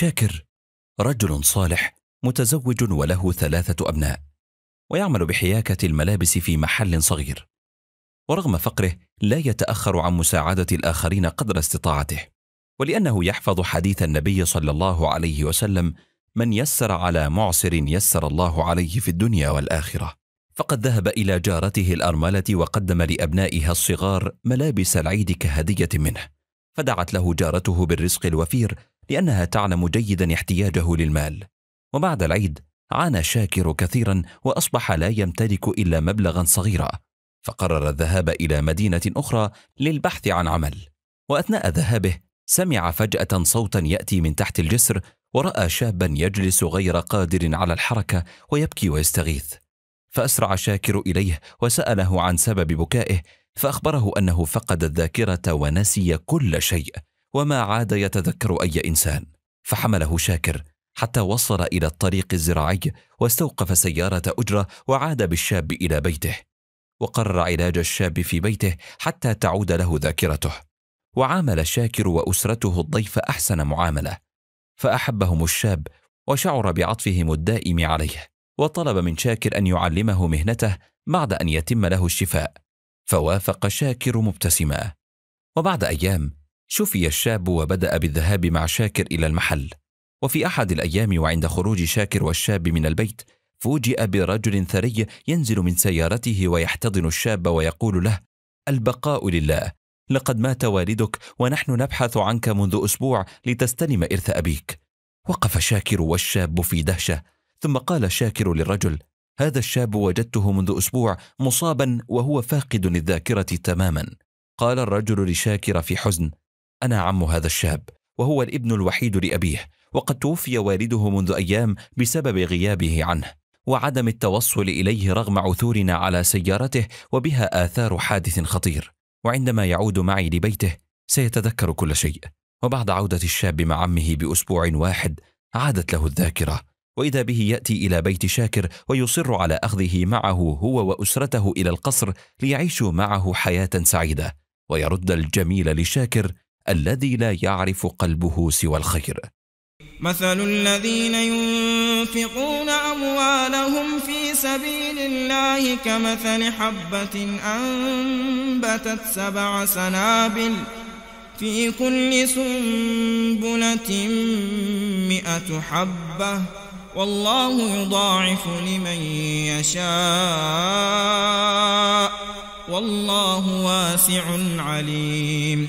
شاكر رجل صالح متزوج وله ثلاثة أبناء ويعمل بحياكة الملابس في محل صغير ورغم فقره لا يتأخر عن مساعدة الآخرين قدر استطاعته ولأنه يحفظ حديث النبي صلى الله عليه وسلم من يسر على معسر يسر الله عليه في الدنيا والآخرة فقد ذهب إلى جارته الأرملة وقدم لأبنائها الصغار ملابس العيد كهدية منه فدعت له جارته بالرزق الوفير لأنها تعلم جيدا احتياجه للمال وبعد العيد عانى شاكر كثيرا وأصبح لا يمتلك إلا مبلغا صغيرا فقرر الذهاب إلى مدينة أخرى للبحث عن عمل وأثناء ذهابه سمع فجأة صوتا يأتي من تحت الجسر ورأى شابا يجلس غير قادر على الحركة ويبكي ويستغيث فأسرع شاكر إليه وسأله عن سبب بكائه فأخبره أنه فقد الذاكرة ونسي كل شيء وما عاد يتذكر أي إنسان فحمله شاكر حتى وصل إلى الطريق الزراعي واستوقف سيارة أجرة وعاد بالشاب إلى بيته وقرر علاج الشاب في بيته حتى تعود له ذاكرته وعامل شاكر وأسرته الضيف أحسن معاملة فأحبهم الشاب وشعر بعطفهم الدائم عليه وطلب من شاكر أن يعلمه مهنته بعد أن يتم له الشفاء فوافق شاكر مبتسما وبعد أيام شفي الشاب وبدأ بالذهاب مع شاكر إلى المحل وفي أحد الأيام وعند خروج شاكر والشاب من البيت فوجئ برجل ثري ينزل من سيارته ويحتضن الشاب ويقول له البقاء لله لقد مات والدك ونحن نبحث عنك منذ أسبوع لتستلم إرث أبيك وقف شاكر والشاب في دهشة ثم قال شاكر للرجل هذا الشاب وجدته منذ أسبوع مصابا وهو فاقد للذاكرة تماما قال الرجل لشاكر في حزن أنا عم هذا الشاب وهو الابن الوحيد لأبيه وقد توفي والده منذ أيام بسبب غيابه عنه وعدم التوصل إليه رغم عثورنا على سيارته وبها آثار حادث خطير وعندما يعود معي لبيته سيتذكر كل شيء وبعد عودة الشاب مع عمه بأسبوع واحد عادت له الذاكرة وإذا به يأتي إلى بيت شاكر ويصر على أخذه معه هو وأسرته إلى القصر ليعيشوا معه حياة سعيدة ويرد الجميل لشاكر الذي لا يعرف قلبه سوى الخير مثل الذين ينفقون أموالهم في سبيل الله كمثل حبة أنبتت سبع سنابل في كل سنبلة مئة حبة والله يضاعف لمن يشاء والله واسع عليم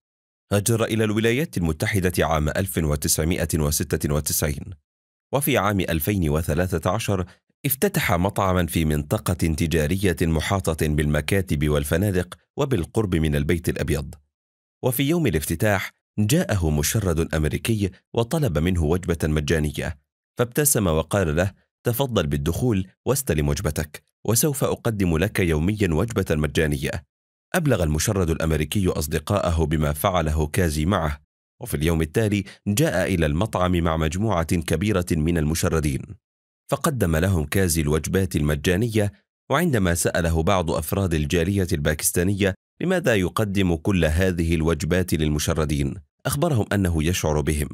هاجر إلى الولايات المتحدة عام 1996 وفي عام 2013 افتتح مطعما في منطقة تجارية محاطة بالمكاتب والفنادق وبالقرب من البيت الأبيض وفي يوم الافتتاح جاءه مشرد أمريكي وطلب منه وجبة مجانية فابتسم وقال له تفضل بالدخول واستلم وجبتك وسوف أقدم لك يوميا وجبة مجانية أبلغ المشرد الأمريكي أصدقاءه بما فعله كازي معه وفي اليوم التالي جاء إلى المطعم مع مجموعة كبيرة من المشردين فقدم لهم كازي الوجبات المجانية وعندما سأله بعض أفراد الجالية الباكستانية لماذا يقدم كل هذه الوجبات للمشردين أخبرهم أنه يشعر بهم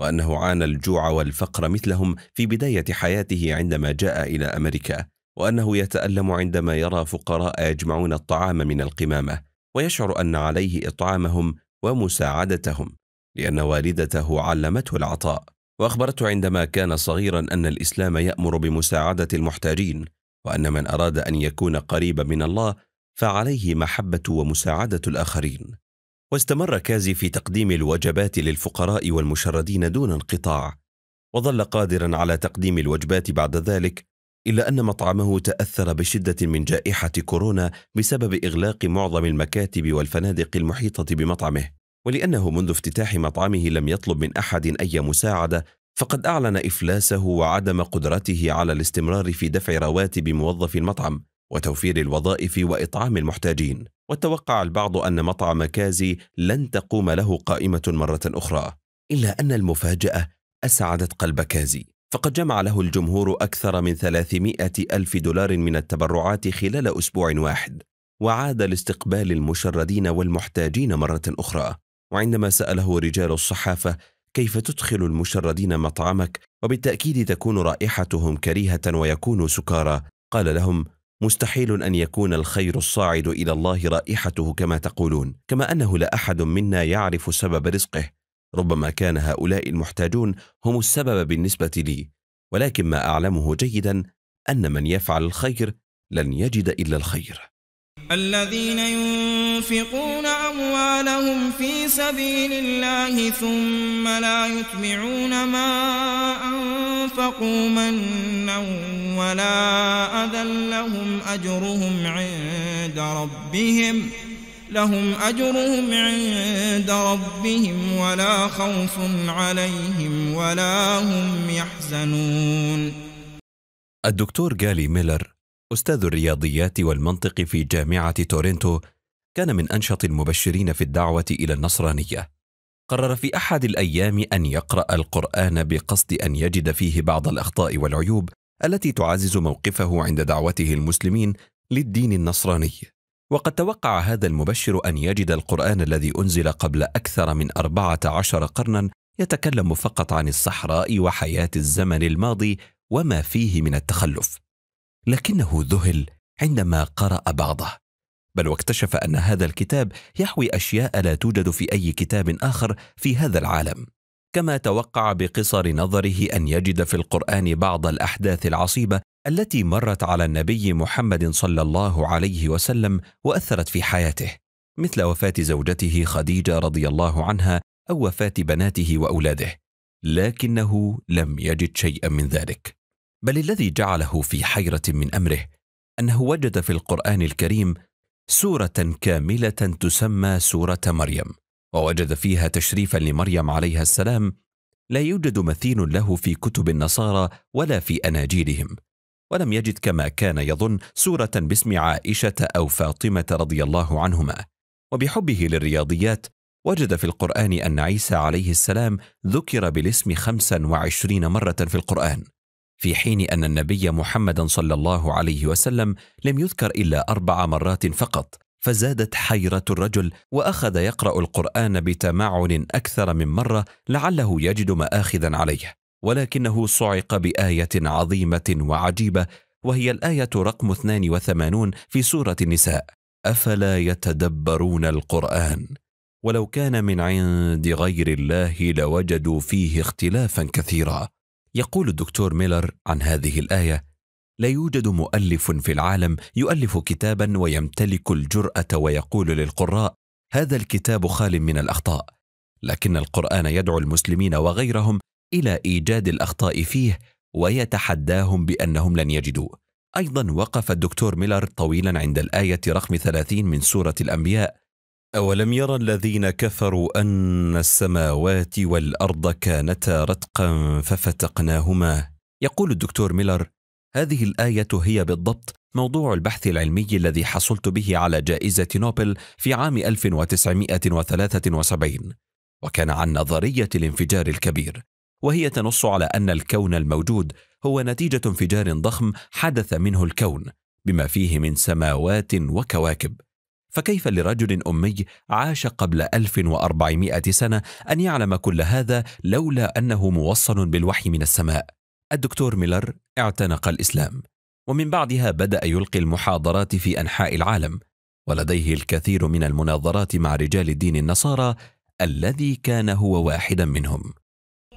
وأنه عانى الجوع والفقر مثلهم في بداية حياته عندما جاء إلى أمريكا وأنه يتألم عندما يرى فقراء يجمعون الطعام من القمامة ويشعر أن عليه إطعامهم ومساعدتهم لأن والدته علمته العطاء وأخبرته عندما كان صغيرا أن الإسلام يأمر بمساعدة المحتاجين وأن من أراد أن يكون قريبا من الله فعليه محبة ومساعدة الآخرين واستمر كازي في تقديم الوجبات للفقراء والمشردين دون انقطاع وظل قادرا على تقديم الوجبات بعد ذلك إلا أن مطعمه تأثر بشدة من جائحة كورونا بسبب إغلاق معظم المكاتب والفنادق المحيطة بمطعمه ولأنه منذ افتتاح مطعمه لم يطلب من أحد أي مساعدة فقد أعلن إفلاسه وعدم قدرته على الاستمرار في دفع رواتب موظفي المطعم وتوفير الوظائف وإطعام المحتاجين وتوقع البعض أن مطعم كازي لن تقوم له قائمة مرة أخرى إلا أن المفاجأة أسعدت قلب كازي فقد جمع له الجمهور أكثر من 300 ألف دولار من التبرعات خلال أسبوع واحد وعاد لاستقبال المشردين والمحتاجين مرة أخرى وعندما سأله رجال الصحافة كيف تدخل المشردين مطعمك وبالتأكيد تكون رائحتهم كريهة ويكونوا سكارى قال لهم مستحيل أن يكون الخير الصاعد إلى الله رائحته كما تقولون كما أنه لا أحد منا يعرف سبب رزقه ربما كان هؤلاء المحتاجون هم السبب بالنسبة لي ولكن ما أعلمه جيدا أن من يفعل الخير لن يجد إلا الخير الذين ينفقون أموالهم في سبيل الله ثم لا يتبعون ما أنفقوا منا ولا أذى لهم أجرهم عند ربهم ۖ لهم أجرهم عند ربهم ولا خوف عليهم ولا هم يحزنون الدكتور جالي ميلر أستاذ الرياضيات والمنطق في جامعة تورنتو كان من أنشط المبشرين في الدعوة إلى النصرانية قرر في أحد الأيام أن يقرأ القرآن بقصد أن يجد فيه بعض الأخطاء والعيوب التي تعزز موقفه عند دعوته المسلمين للدين النصراني وقد توقع هذا المبشر أن يجد القرآن الذي أنزل قبل أكثر من أربعة عشر قرنا يتكلم فقط عن الصحراء وحياة الزمن الماضي وما فيه من التخلف لكنه ذهل عندما قرأ بعضه بل واكتشف أن هذا الكتاب يحوي أشياء لا توجد في أي كتاب آخر في هذا العالم كما توقع بقصر نظره أن يجد في القرآن بعض الأحداث العصيبة التي مرت على النبي محمد صلى الله عليه وسلم واثرت في حياته مثل وفاه زوجته خديجه رضي الله عنها او وفاه بناته واولاده لكنه لم يجد شيئا من ذلك بل الذي جعله في حيره من امره انه وجد في القران الكريم سوره كامله تسمى سوره مريم ووجد فيها تشريفا لمريم عليها السلام لا يوجد مثيل له في كتب النصارى ولا في اناجيلهم ولم يجد كما كان يظن سورة باسم عائشة أو فاطمة رضي الله عنهما وبحبه للرياضيات وجد في القرآن أن عيسى عليه السلام ذكر بالاسم خمسا وعشرين مرة في القرآن في حين أن النبي محمدا صلى الله عليه وسلم لم يذكر إلا أربع مرات فقط فزادت حيرة الرجل وأخذ يقرأ القرآن بتمعن أكثر من مرة لعله يجد مآخذا عليه ولكنه صعق بآية عظيمة وعجيبة وهي الآية رقم 82 في سورة النساء أفلا يتدبرون القرآن ولو كان من عند غير الله لوجدوا فيه اختلافا كثيرا يقول الدكتور ميلر عن هذه الآية لا يوجد مؤلف في العالم يؤلف كتابا ويمتلك الجرأة ويقول للقراء هذا الكتاب خال من الأخطاء لكن القرآن يدعو المسلمين وغيرهم إلى إيجاد الأخطاء فيه ويتحداهم بأنهم لن يجدوه أيضا وقف الدكتور ميلر طويلا عند الآية رقم 30 من سورة الأنبياء أولم يرى الذين كفروا أن السماوات والأرض كانتا رتقا ففتقناهما يقول الدكتور ميلر هذه الآية هي بالضبط موضوع البحث العلمي الذي حصلت به على جائزة نوبل في عام 1973 وكان عن نظرية الانفجار الكبير وهي تنص على أن الكون الموجود هو نتيجة انفجار ضخم حدث منه الكون بما فيه من سماوات وكواكب فكيف لرجل أمي عاش قبل 1400 سنة أن يعلم كل هذا لولا أنه موصل بالوحي من السماء؟ الدكتور ميلر اعتنق الإسلام ومن بعدها بدأ يلقي المحاضرات في أنحاء العالم ولديه الكثير من المناظرات مع رجال الدين النصارى الذي كان هو واحدا منهم